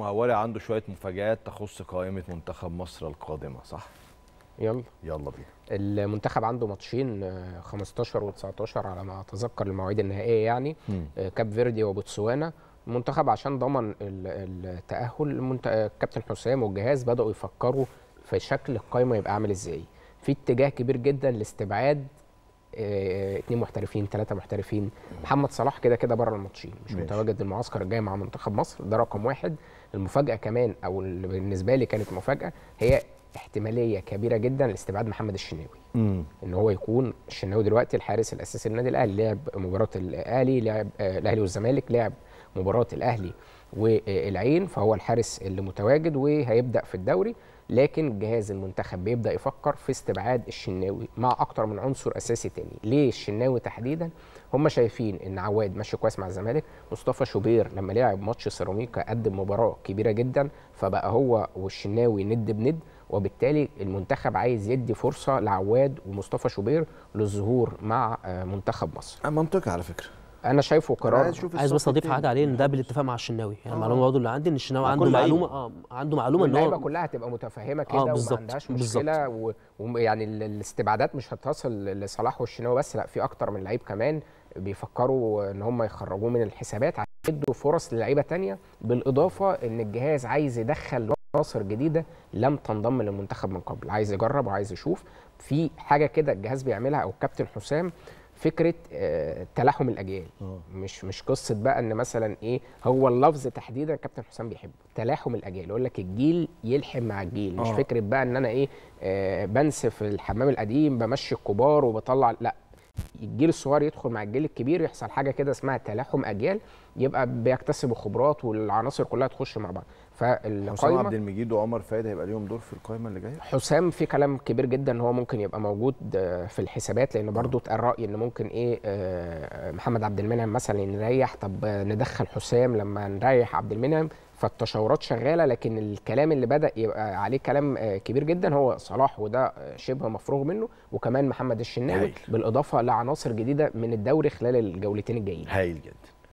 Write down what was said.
مهواري عنده شويه مفاجآت تخص قائمه منتخب مصر القادمه صح؟ يلا يلا بينا المنتخب عنده ماتشين 15 آه، و19 على ما اتذكر المواعيد النهائيه يعني م. آه، كاب فيردي وبوتسوانا المنتخب عشان ضمن التاهل الكابتن آه، حسام والجهاز بداوا يفكروا في شكل القائمه يبقى عامل ازاي في اتجاه كبير جدا لاستبعاد اثنين آه، محترفين ثلاثه محترفين محمد صلاح كده كده بره الماتشين مش ماشي. متواجد المعسكر الجاي مع منتخب مصر ده رقم واحد المفاجاه كمان او اللي بالنسبه لي كانت مفاجاه هي احتماليه كبيره جدا لاستبعاد محمد الشناوي مم. ان هو يكون الشناوي دلوقتي الحارس الاساسي للنادي الاهلي لعب مباراه الاهلي لعب آه، الاهلي والزمالك لعب مباراه الاهلي والعين فهو الحارس اللي متواجد وهيبدا في الدوري لكن جهاز المنتخب بيبدا يفكر في استبعاد الشناوي مع اكتر من عنصر اساسي تاني ليه الشناوي تحديدا هم شايفين ان عواد ماشي كويس مع الزمالك مصطفى شوبير لما لعب ماتش سيراميكا قدم مباراه كبيره جدا فبقى هو والشناوي ند بند وبالتالي المنتخب عايز يدي فرصه لعواد ومصطفى شوبير للظهور مع آه، منتخب مصر آه، منطقي على فكره انا شايفه قرار عايز, عايز بس اضيف حاجه عليه ان ده بالاتفاق مع الشناوي يعني المعلومه آه. برضه اللي عندي ان الشناوي عنده معلومه اه عنده معلومه ان هو اللعيبه كلها هتبقى متفهمه كده آه وما عندهاش مشكله ويعني الاستبعادات مش هتصل لصلاح والشناوي بس لا في اكتر من لعيب كمان بيفكروا ان هم يخرجوه من الحسابات عشان يدوا فرص للعيبه تانية بالاضافه ان الجهاز عايز يدخل عناصر جديده لم تنضم للمنتخب من قبل عايز يجرب وعايز يشوف في حاجه كده الجهاز بيعملها او الكابتن حسام فكره آه، تلاحم الاجيال آه. مش مش قصه بقى ان مثلا ايه هو اللفظ تحديدا كابتن حسام بيحبه تلاحم الاجيال يقول لك الجيل يلحم مع الجيل مش آه. فكره بقى ان انا ايه بنسف الحمام القديم بمشي الكبار وبطلع لا الجيل الصغير يدخل مع الجيل الكبير يحصل حاجه كده اسمها تلاحم اجيال يبقى بيكتسبوا خبرات والعناصر كلها تخش مع بعض فالقايمه حسام عبد المجيد وعمر فايد هيبقى ليهم دور في القايمه اللي جايه حسام في كلام كبير جدا ان هو ممكن يبقى موجود آه، في الحسابات لان برضو آه. اتقال راي ان ممكن ايه آه، محمد عبد المنعم مثلا نريح طب ندخل حسام لما نريح عبد المنعم فالتشاورات شغاله لكن الكلام اللي بدا يبقى عليه كلام آه، كبير جدا هو صلاح وده شبه مفروغ منه وكمان محمد الشناوي بالاضافه لعناصر جديده من الدوري خلال الجولتين الجايين هايل جدا